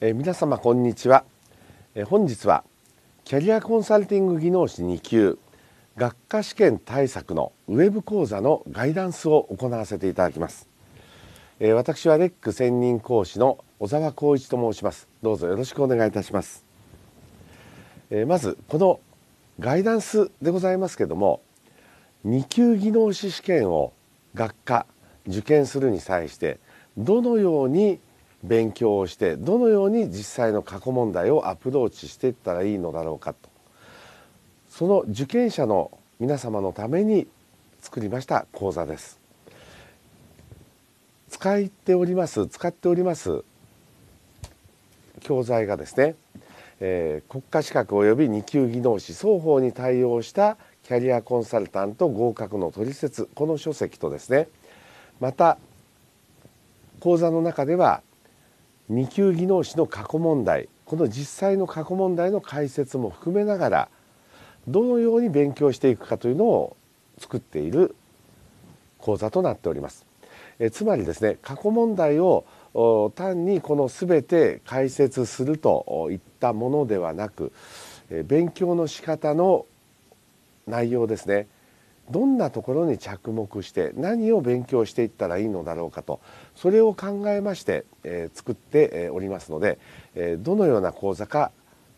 え皆様こんにちは、え本日はキャリアコンサルティング技能士2級学科試験対策のウェブ講座のガイダンスを行わせていただきます、え私はレック専任講師の小沢光一と申しますどうぞよろしくお願いいたします、えまずこのガイダンスでございますけれども2級技能士試験を学科受験するに際してどのように勉強をしてどのように実際の過去問題をアプローチしていったらいいのだろうかとその受験者の皆様のために作りました講座です使っております使っております教材がですね、えー、国家資格及び2級技能士双方に対応したキャリアコンサルタント合格の取説この書籍とですねまた講座の中では2級技能士の過去問題この実際の過去問題の解説も含めながらどのように勉強していくかというのを作っている講座となっております。えつまりですね過去問題を単にこの全て解説するといったものではなく勉強の仕方の内容ですねどんなところに着目して何を勉強していったらいいのだろうかとそれを考えまして、えー、作っておりますので、えどのような講座か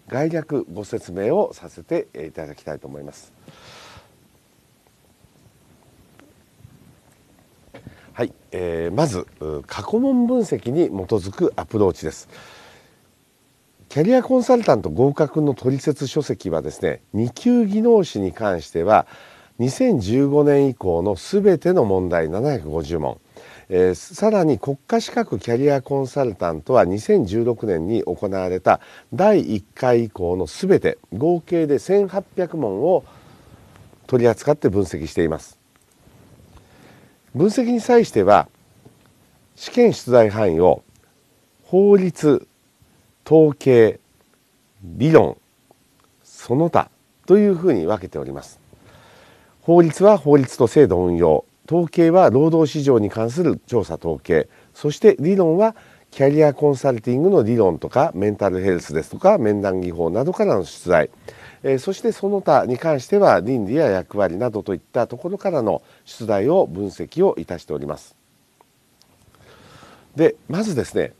概略ご説明をさせていただきたいと思います。はい、えー、まず過去問分析に基づくアプローチです。キャリアコンサルタント合格の取説書籍はですね二級技能士に関しては2015年以降の全ての問題750問、えー、さらに国家資格キャリアコンサルタントは2016年に行われた第1回以降の全て合計で1800問を取り扱って分析しています分析に際しては試験出題範囲を法律統計理論その他というふうに分けております法律は法律と制度運用統計は労働市場に関する調査統計そして理論はキャリアコンサルティングの理論とかメンタルヘルスですとか面談技法などからの出題、えそしてその他に関しては倫理や役割などといったところからの出題を分析をいたしております。でまずですね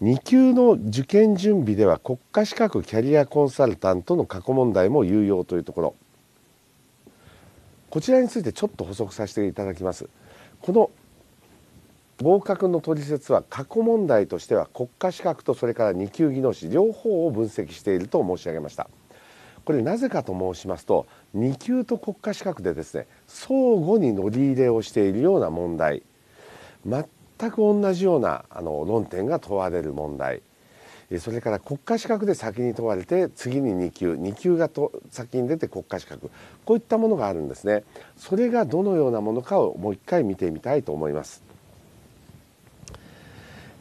2級の受験準備では国家資格キャリアコンサルタントの過去問題も有用というところこちらについてちょっと補足させていただきますこの合格の取説は過去問題としては国家資格とそれから2級技能士両方を分析していると申し上げましたこれなぜかと申しますと2級と国家資格でですね相互に乗り入れをしているような問題全く同じようなあの論点が問われる問題それから国家資格で先に問われて次に2級2級がと先に出て国家資格こういったものがあるんですねそれがどのようなものかをもう一回見てみたいと思います、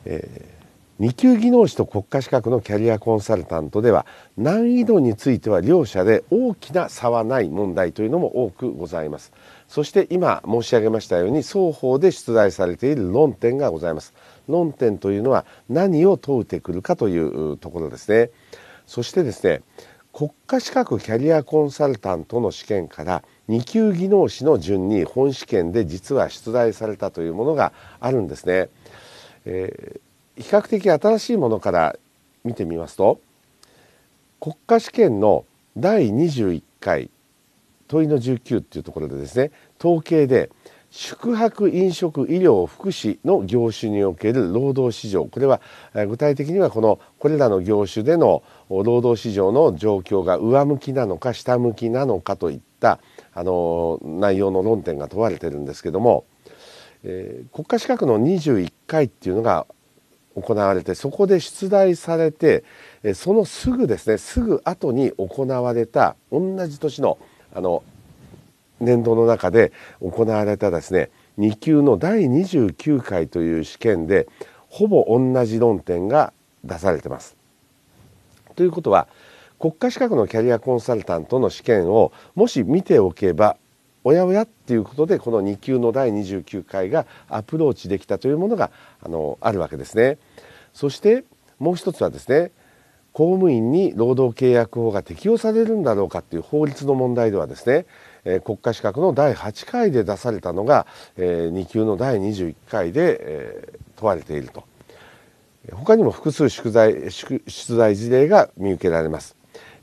えー、2級技能士と国家資格のキャリアコンサルタントでは難易度については両者で大きな差はない問題というのも多くございますそして今申し上げましたように双方で出題されている論点がございます論点というのは何を問うてくるかというところですね。そしてですね国家資格キャリアコンサルタントの試験から2級技能士の順に本試験で実は出題されたというものがあるんですね。えー、比較的新しいものから見てみますと国家試験の第21回問いの19っていうところでですね統計で「宿泊飲食医療福祉の業種における労働市場これは具体的にはこのこれらの業種での労働市場の状況が上向きなのか下向きなのかといったあの内容の論点が問われてるんですけども、えー、国家資格の21回っていうのが行われてそこで出題されてそのすぐですねすぐ後に行われた同じ年のあの年度の中で行われたですね2級の第29回という試験でほぼ同じ論点が出されてます。ということは国家資格のキャリアコンサルタントの試験をもし見ておけばおやおやっていうことでこの2級の第29回がアプローチできたというものがあのあるわけですね。そしてもう一つはですね公務員に労働契約法が適用されるんだろうかっていう法律の問題ではですねえ国家資格の第8回で出されたのが、え2級の第21回で、え問われていると他にも複数宿題出題事例が見受けられます。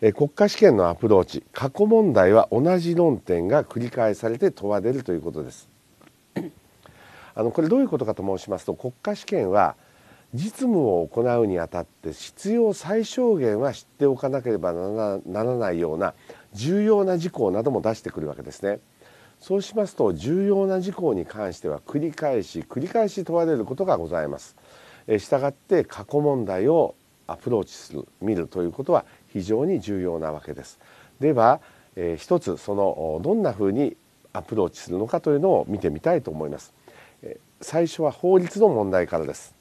え国家試験のアプローチ過去問題は同じ論点が繰り返されて問われるということです。あのこれどういうことかと申しますと国家試験は実務を行うにあたって必要最小限は知っておかなければならないような重要な事項なども出してくるわけですね。そうしますと重要な事項に関しては繰り返し繰り返し問われることがございます。したがって過去問題をアプローチする見るということは非常に重要なわけです。では、えー、一つそのどんなふうにアプローチするのかというのを見てみたいと思います。最初は法律の問題からです。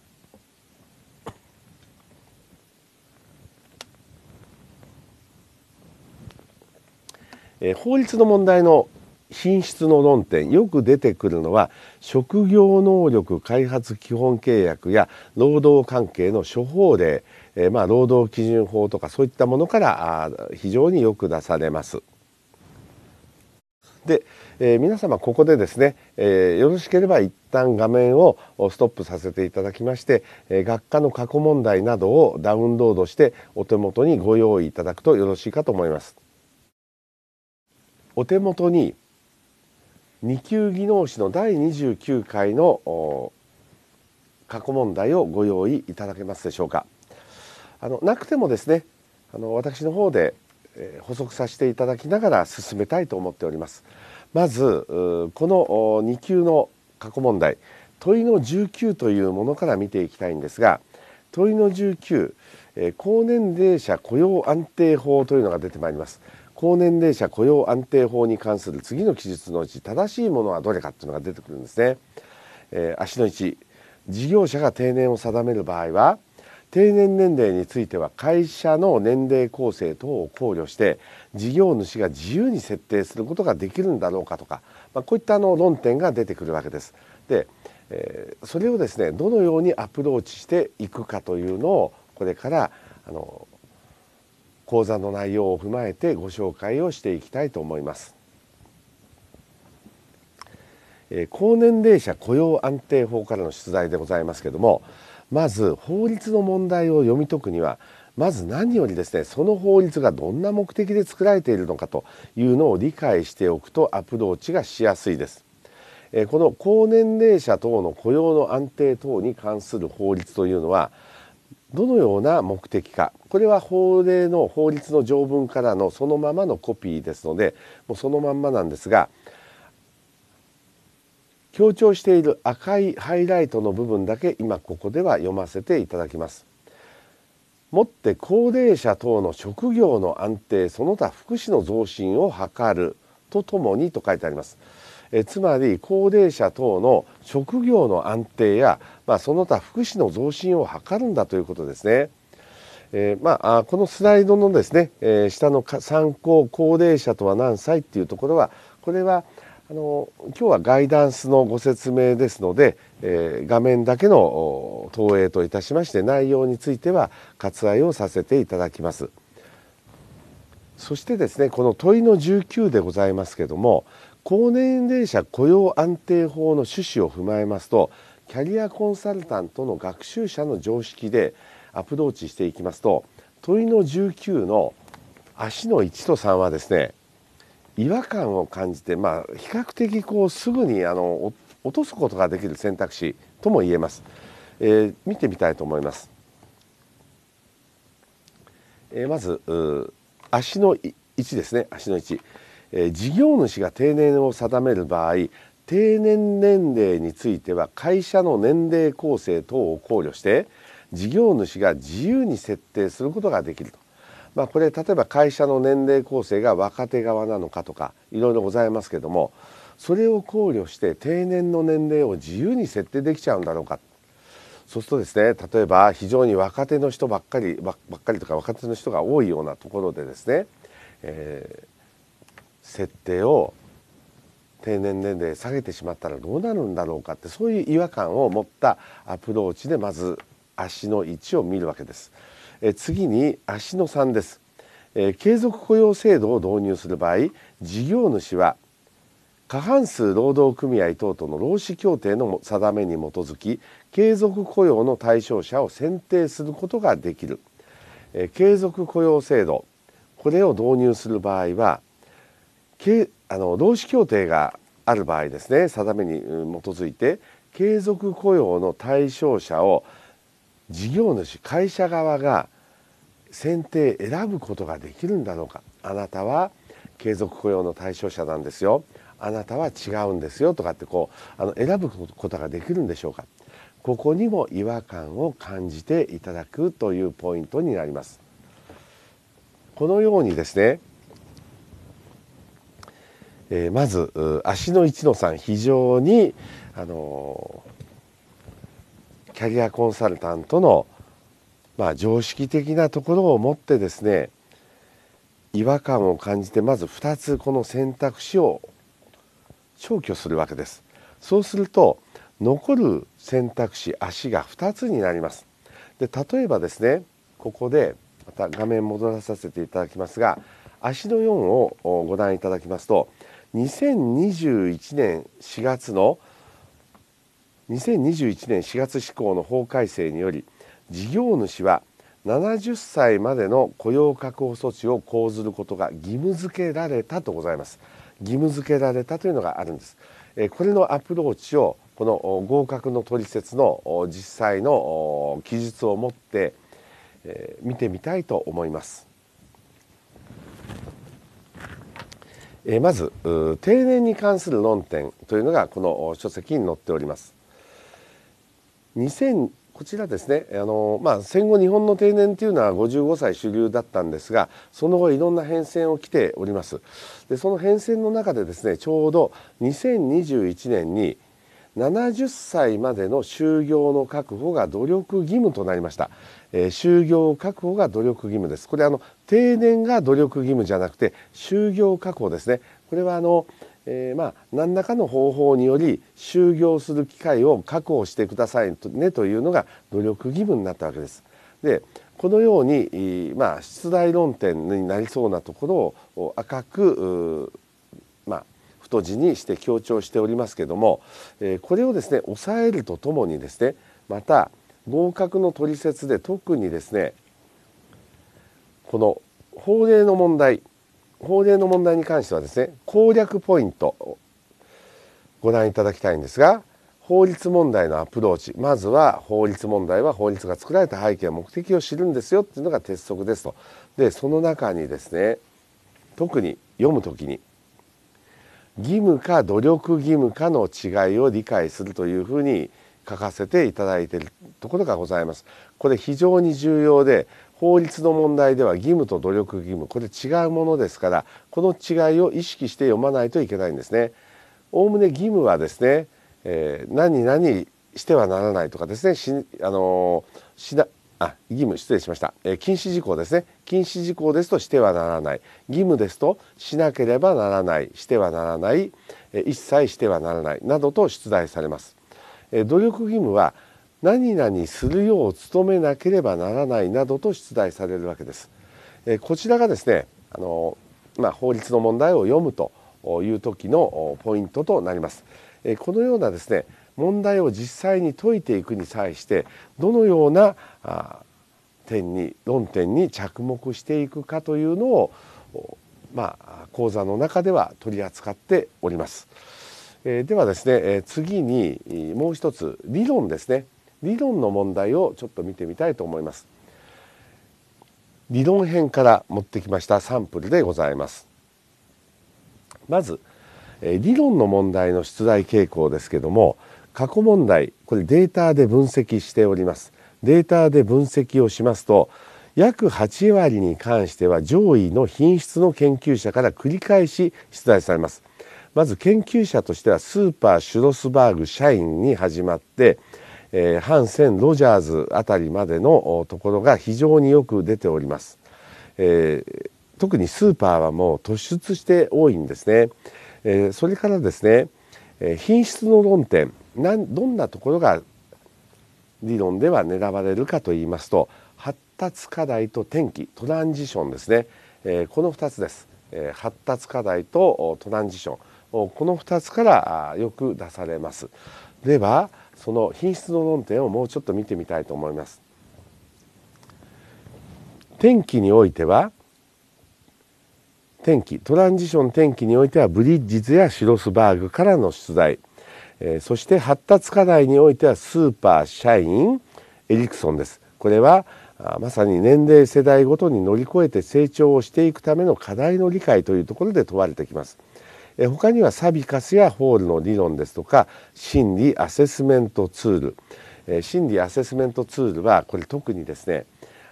え法律の問題の品質の論点よく出てくるのは職業能力開発基本契約や労働関係の処方令、えー、まあ、労働基準法とかそういったものから非常によく出されます。で、えー、皆様ここでですね、えー、よろしければ一旦画面をストップさせていただきまして、え学科の過去問題などをダウンロードしてお手元にご用意いただくとよろしいかと思います。お手元に2級技能士の第29回の過去問題をご用意いただけますでしょうかあのなくてもですねあの私の方で補足させていただきながら進めたいと思っておりますまずこの2級の過去問題問いの19というものから見ていきたいんですが問いの19高年齢者雇用安定法というのが出てまいります高年齢者雇用安定法に関する次の記述のうち正しいものはどれかっていうのが出てくるんですね。えー、足の1事業者が定年を定める場合は定年年齢については会社の年齢構成等を考慮して事業主が自由に設定することができるんだろうかとか、まあ、こういったあの論点が出てくるわけです。で、えー、それをですねどのようにアプローチしていくかというのをこれからあの講座の内容を踏まえてご紹介をしていきたいと思います。高年齢者雇用安定法からの出題でございますけどもまず法律の問題を読み解くにはまず何よりですねその法律がどんな目的で作られているのかというのを理解しておくとアプローチがしやすいです。この高年齢者等の雇用の安定等に関する法律というのはどのような目的かこれは法令の法律の条文からのそのままのコピーですのでもうそのまんまなんですが強調している赤いハイライトの部分だけ今ここでは読ませていただきます。もって高齢者等の職業の安定その他福祉の増進を図るとともにと書いてあります。えつまり高齢者等の職業の安定や、まあ、その他福祉の増進を図るんだということですね。えー、まあ、このスライドのですね、えー、下の参考高齢者とは何歳っていうところはこれはあの今日はガイダンスのご説明ですので、えー、画面だけの投影といたしまして内容については割愛をさせていただきます。そしてですねこの問いの19でございますけども高年齢者雇用安定法の趣旨を踏まえますとキャリアコンサルタントの学習者の常識でアプローチしていきますと問いの19の足の1と3はですね違和感を感じて、まあ、比較的こうすぐにあの落とすことができる選択肢とも言えます、えー、見てみたいと思います、えー、まず足の1ですね足の1え事業主が定年を定める場合定年年齢については会社の年齢構成等を考慮して事業主が自由に設定することができると、まあ、これ例えば会社の年齢構成が若手側なのかとかいろいろございますけどもそれを考慮して定年の年齢を自由に設定できちゃうんだろうかそうするとですね例えば非常に若手の人ばっかりばっかりとか若手の人が多いようなところでですね、えー設定を定年年齢下げてしまったらどうなるんだろうかってそういう違和感を持ったアプローチでまず足の位置を見るわけです。え次に足の3です、え継続雇用制度を導入する場合事業主は過半数労働組合等々の労使協定の定めに基づき継続雇用の対象者を選定することができる、え継続雇用制度これを導入する場合はあの労使協定がある場合ですね定めに基づいて継続雇用の対象者を事業主会社側が選定選ぶことができるんだろうかあなたは継続雇用の対象者なんですよあなたは違うんですよとかってこうあの選ぶことができるんでしょうかここにも違和感を感じていただくというポイントになります。このようにですねえー、まず足の一野さん非常にあのー、キャリアコンサルタントの、まあ、常識的なところを持ってですね違和感を感じてまず2つこの選択肢を消去するわけですそうすると残る選択肢足が2つになりますで例えばですねここでまた画面戻らさせていただきますが足の4をご覧いただきますと2021年4月の2021年4月施行の法改正により事業主は70歳までの雇用確保措置を講ずることが義務付けられたとございます義務付けられたというのがあるんですこれのアプローチをこの合格の取説の実際の記述を持って見てみたいと思いますえまず定年に関する論点というのがこの書籍に載っております。2000こちらですねあの、まあ、戦後日本の定年というのは55歳主流だったんですがその後いろんな変遷を来ておりますでその変遷の中でですねちょうど2021年に70歳までの就業の確保が努力義務となりました、えー、就業確保が努力義務ですこれあの定年が努力義務じゃなくて就業確保ですねこれはあの、えー、まあ何らかの方法により就業する機会を確保してくださいねというのが努力義務になったわけです。でこのように、まあ、出題論点になりそうなところを赤く、まあ、太字にして強調しておりますけども、えこれをですね抑えるとともにですねまた合格の取説で特にですねこの法令の問題法令の問題に関してはですね攻略ポイントをご覧いただきたいんですが法律問題のアプローチまずは法律問題は法律が作られた背景や目的を知るんですよっていうのが鉄則ですとでその中にですね特に読む時に義務か努力義務かの違いを理解するというふうに書かせていただいているところがございます。これ非常に重要で法律の問題では義務と努力義務これ違うものですからこの違いを意識して読まないといけないんですね。おおむね義務はですね、えー、何々してはならないとかですねしあのしなあ義務失礼しました、えー、禁止事項ですね禁止事項ですとしてはならない義務ですとしなければならないしてはならない、えー、一切してはならないなどと出題されます、えー、努力義務は何々するよう努めなければならないなどと出題されるわけです。えこちらがですねあの、まあ、法律の問題を読むという時のポイントとなります。えこのようなですね問題を実際に解いていくに際してどのようなあ点に論点に着目していくかというのをまあ、講座の中では取り扱っております。えではですね、え次にもう一つ理論ですね理論の問題をちょっと見てみたいと思います理論編から持ってきましたサンプルでございますまず理論の問題の出題傾向ですけども過去問題これデータで分析しておりますデータで分析をしますと約8割に関しては上位の品質の研究者から繰り返し出題されますまず研究者としてはスーパーシュロスバーグ社員に始まってえー、ハンセン・ロジャーズあたりまでのところが非常によく出ております、えー、特にスーパーはもう突出して多いんですね、えー、それからですね、え品質の論点なんどんなところが理論では狙われるかと言いますと発達課題と天気トランジションですね、えこの2つです、え発達課題とトランジションこの2つからよく出されます。ではその品質の論点をもうちょっと見てみたいと思います。天気においては天気トランジション天気においてはブリッジズやシロスバーグからの出題、えー、そして発達課題においてはスーパー社員エリクソンですこれはまさに年齢世代ごとに乗り越えて成長をしていくための課題の理解というところで問われてきます。え他にはサビカスやホールの理論ですとか心理アセスメントツール、え心理アセスメントツールはこれ特にですね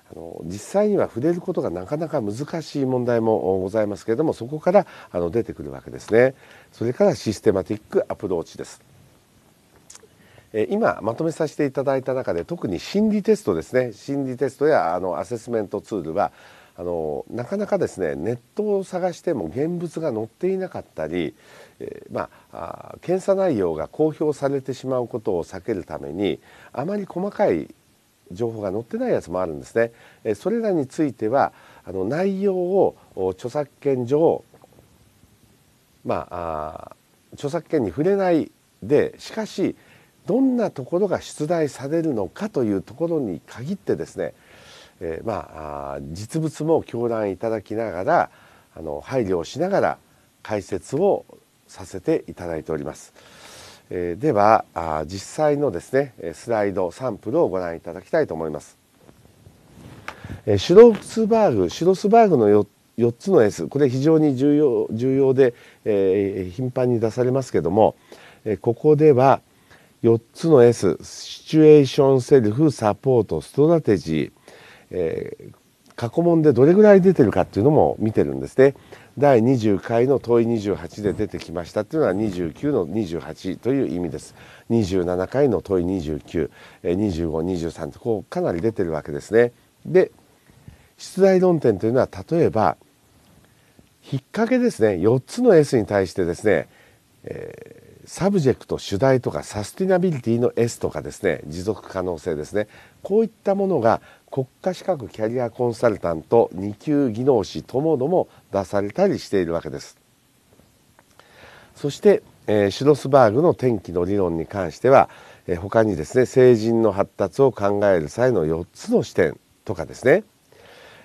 あの実際には触れることがなかなか難しい問題もございますけれどもそこからあの出てくるわけですねそれからシステマティックアプローチです今まとめさせていただいた中で特に心理テストですね心理テストやあのアセスメントツールはあのなかなかですねネットを探しても現物が載っていなかったり、えー、まあ、あ検査内容が公表されてしまうことを避けるためにあまり細かい情報が載ってないやつもあるんですね。えー、それらについてはあの内容を著作権上、まあ、著作権に触れないでしかしどんなところが出題されるのかというところに限ってですねえー、まあ実物も教壇いただきながらあの配慮をしながら解説をさせていただいております。えー、ではあ実際のですねスライドサンプルをご覧いただきたいと思います。えー、シュロスバーグシュロスバーグの 4, 4つの S これ非常に重要重要で、えー、頻繁に出されますけども、えー、ここでは4つの S シチュエーションセルフサポートストラテジーえー、過去問でどれぐらい出てるかっていうのも見てるんですね。第20回の問い28で出てきましたっていうのは29の28という意味です。27回の問い29、25、23こうかなり出てるわけですね。で、出題論点というのは例えば、引っ掛けですね、4つの S に対してですね、えーサブジェクト主題とかサスティナビリティの S とかですね持続可能性ですねこういったものが国家資格キャリアコンサルタント2級技能士ともども出されたりしているわけです。そして、えー、シュロスバーグの天気の理論に関しては、えー、他にですね成人の発達を考える際の4つの視点とかですね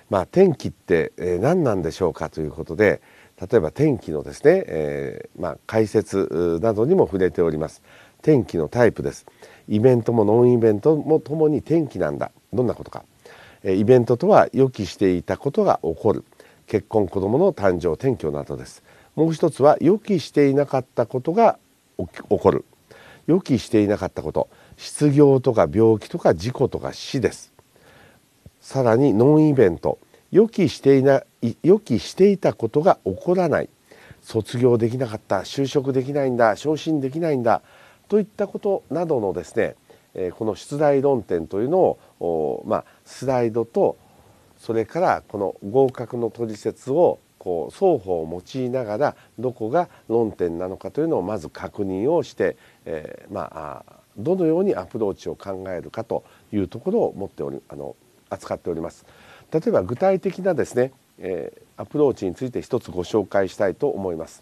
まあ天気って、えー、何なんでしょうかということで、例えば天気のですね、えー、まあ、解説などにも触れております天気のタイプですイベントもノンイベントもともに天気なんだどんなことかイベントとは予期していたことが起こる結婚子供の誕生転居などですもう一つは予期していなかったことが起こる予期していなかったこと失業とか病気とか事故とか死ですさらにノンイベント予期していな予期していたことが起こらない卒業できなかった就職できないんだ昇進できないんだといったことなどのですねこの出題論点というのを、まあ、スライドとそれからこの合格の取説をこを双方を用いながらどこが論点なのかというのをまず確認をして、えー、まあどのようにアプローチを考えるかというところを持っておりあの扱っております。例えば具体的なですね、えアプローチについて一つご紹介したいと思います。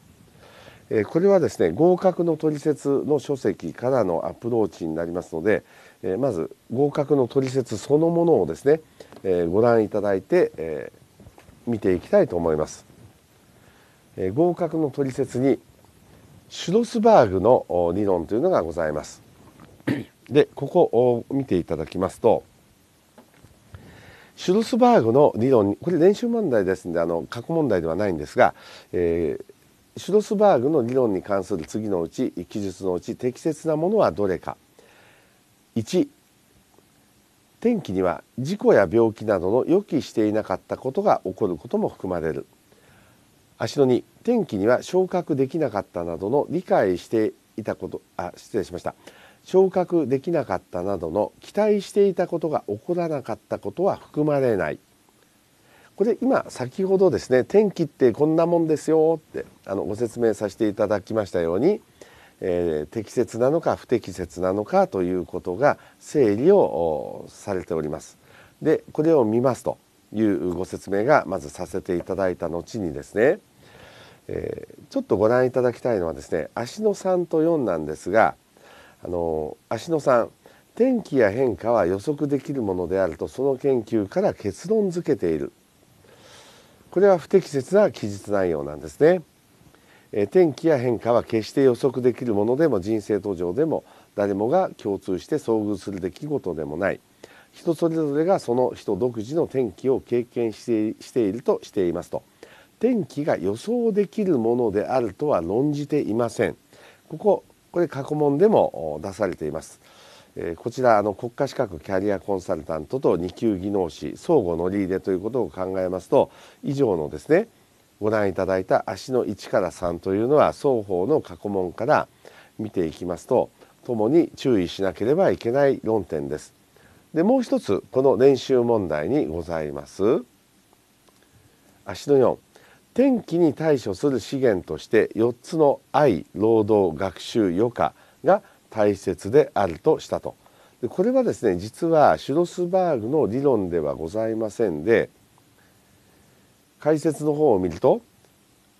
えこれはですね合格の取説の書籍からのアプローチになりますので、えまず合格の取説そのものをですね、えご覧いただいて、え見ていきたいと思います。え合格の取説にシュロスバーグの理論というのがございます。でここを見ていただきますとシュルスバーグの理論これ練習問題ですんであの過去問題ではないんですが、えー、シュルスバーグの理論に関する次のうち記述のうち適切なものはどれか1天気には事故や病気などの予期していなかったことが起こることも含まれる足の2天気には昇格できなかったなどの理解していたことあ失礼しました昇格できなかったなどの期待していたことが起こらなかったことは含まれないこれ今先ほどですね天気ってこんなもんですよってあのご説明させていただきましたように、えー、適切なのか不適切なのかということが整理をされております。でこれを見ますというご説明がまずさせていただいた後にですね、えー、ちょっとご覧いただきたいのはですね足の3と4なんですがあの芦野さん天気や変化は予測できるものであるとその研究から結論付けているこれは不適切な記述内容なんですねえ天気や変化は決して予測できるものでも人生途上でも誰もが共通して遭遇する出来事でもない人それぞれがその人独自の天気を経験してしているとしていますと天気が予想できるものであるとは論じていませんこここれ過去問でも出されています。えこちらあの国家資格キャリアコンサルタントと2級技能士相互乗り入れということを考えますと以上のですねご覧いただいた足の1から3というのは双方の過去問から見ていきますとともに注意しなければいけない論点です。でもう一つこの練習問題にございます足の4天気に対処する資源として4つの愛労働学習余暇が大切であるとしたとでこれはですね実はシュロスバーグの理論ではございませんで解説の方を見ると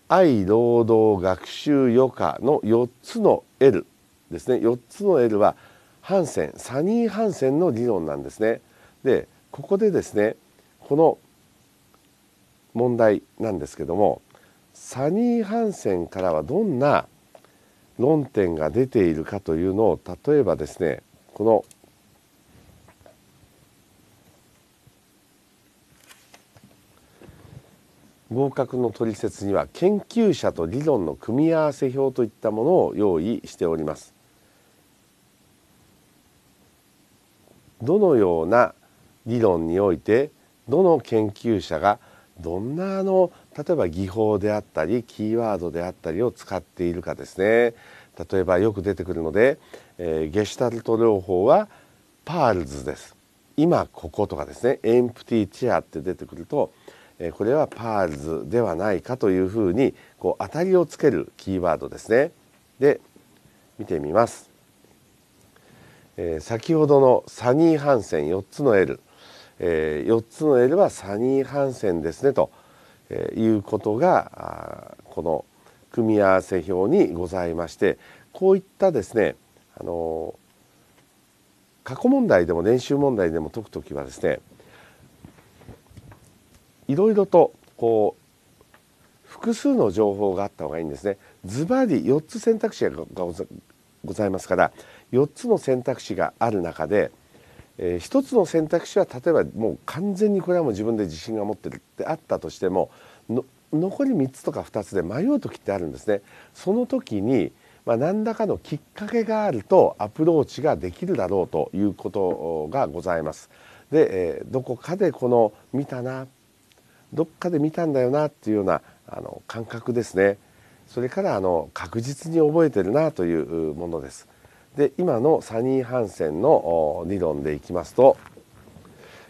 愛労働学習余暇の4つの L ですね4つの L はハンセンサニー・ハンセンの理論なんですね。でここでですねこの「問題なんですけどもサニー・ハンセンからはどんな論点が出ているかというのを例えばですねこの合格の取説には研究者と理論の組み合わせ表といったものを用意しております。どのような理論においてどの研究者がどんなあの例えば技法であったりキーワードであったりを使っているかですね例えばよく出てくるので、えー、ゲシュタルト療法はパールズです今こことかですねエンプティチェアって出てくると、えー、これはパールズではないかというふうにこう当たりをつけるキーワードですねで見てみます、えー、先ほどのサニーハンセン4つの L えー、4つの L はサニーハンセンですねと、えー、いうことがこの組み合わせ表にございましてこういったですねあの過去問題でも練習問題でも解く時はですねいろいろとこう複数の情報があった方がいいんですね。ズバリ4つ選択肢がございますから4つの選択肢がある中でえー、一つの選択肢は例えばもう完全にこれはもう自分で自信が持ってるってあったとしても残り3つとか2つで迷う時ってあるんですね。その時にまあ、何らかのきっかけがあるとアプローチができるだろうということがございます。で、えー、どこかでこの見たなどっかで見たんだよなっていうようなあの感覚ですねそれからあの確実に覚えてるなというものです。で今のサニーハンセンの理論でいきますと、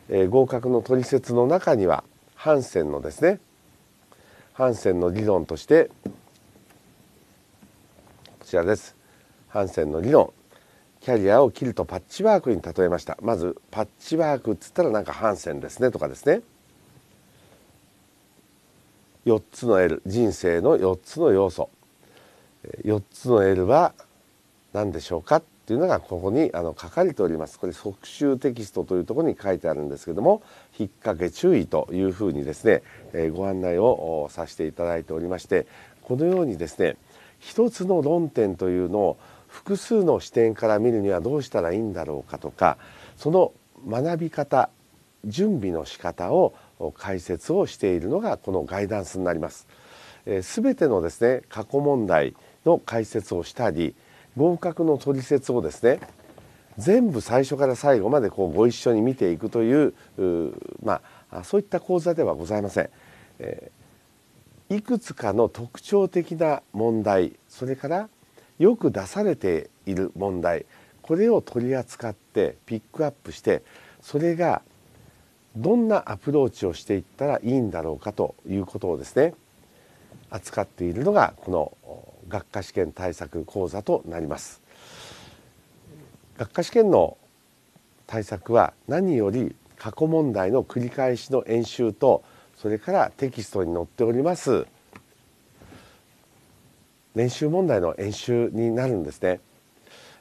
えー、合格の取説の中にはハンセンのですねハンセンの理論としてこちらですハンセンの理論キャリアを切るとパッチワークに例えましたまずパッチワークっつったらなんかハンセンですねとかですね4つの L 人生の4つの要素4つの L は「何でしょうかっていうのがここにあの書かれておりますこれ速習テキストというところに書いてあるんですけども引っ掛け注意というふうにですね、えご案内をさせていただいておりましてこのようにですね一つの論点というのを複数の視点から見るにはどうしたらいいんだろうかとかその学び方準備の仕方を解説をしているのがこのガイダンスになります。す、え、全てのですね過去問題の解説をしたり合格の取説をですね全部最初から最後までこうご一緒に見ていくというまあ、そういった講座ではございません、えー、いくつかの特徴的な問題それからよく出されている問題これを取り扱ってピックアップしてそれがどんなアプローチをしていったらいいんだろうかということをですね扱っているのがこの学科試験対策講座となります学科試験の対策は何より過去問題の繰り返しの演習とそれからテキストに載っております練習問題の演習になるんですね、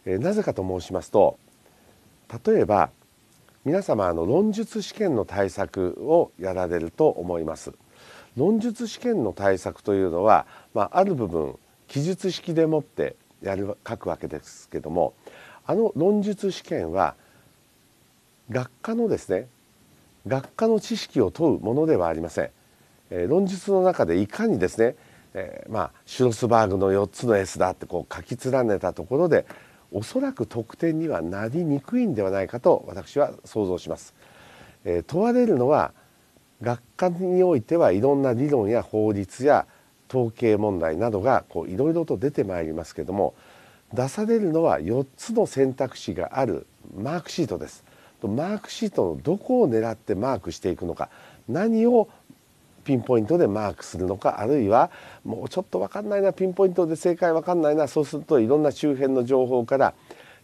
えなぜかと申しますと例えば皆様あの論述試験の対策をやられると思います論述試験の対策というのは、まあ、ある部分記述式でもってやる書くわけですけどもあの論述試験は学科のですね学科の知識を問うものではありません。え論述の中でいかにですね、えー、まあ、シュロスバーグの4つの S だってこう書き連ねたところでおそらく得点にはなりにくいんではないかと私は想像します。えー、問われるのは学科においてはいろんな理論や法律や統計問題などがこういろいろと出てまいりますけども出されるのは4つの選択肢があるマークシートです。マークシートのどこを狙ってマークしていくのか何をピンポイントでマークするのかあるいはもうちょっと分かんないなピンポイントで正解分かんないなそうするといろんな周辺の情報から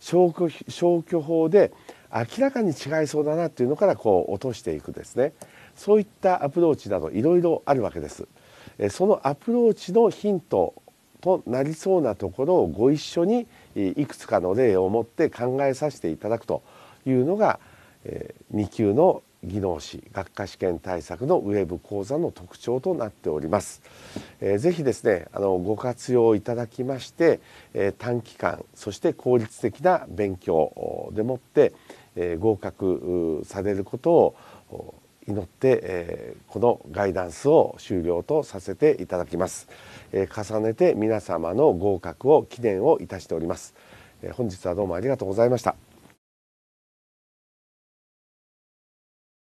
消去消去法で明らかに違いそうだなっていうのからこう落としていくですねそういったアプローチなどいろいろあるわけです。そのアプローチのヒントとなりそうなところをご一緒にいくつかの例を持って考えさせていただくというのが2級の技能士学科試験対策のウェブ講座の特徴となっております。えぜひですねあのご活用いただきまして、え短期間そして効率的な勉強でもって、え合格されることを祈って、えー、このガイダンスを終了とさせていただきます、えー、重ねて皆様の合格を記念をいたしております、えー、本日はどうもありがとうございました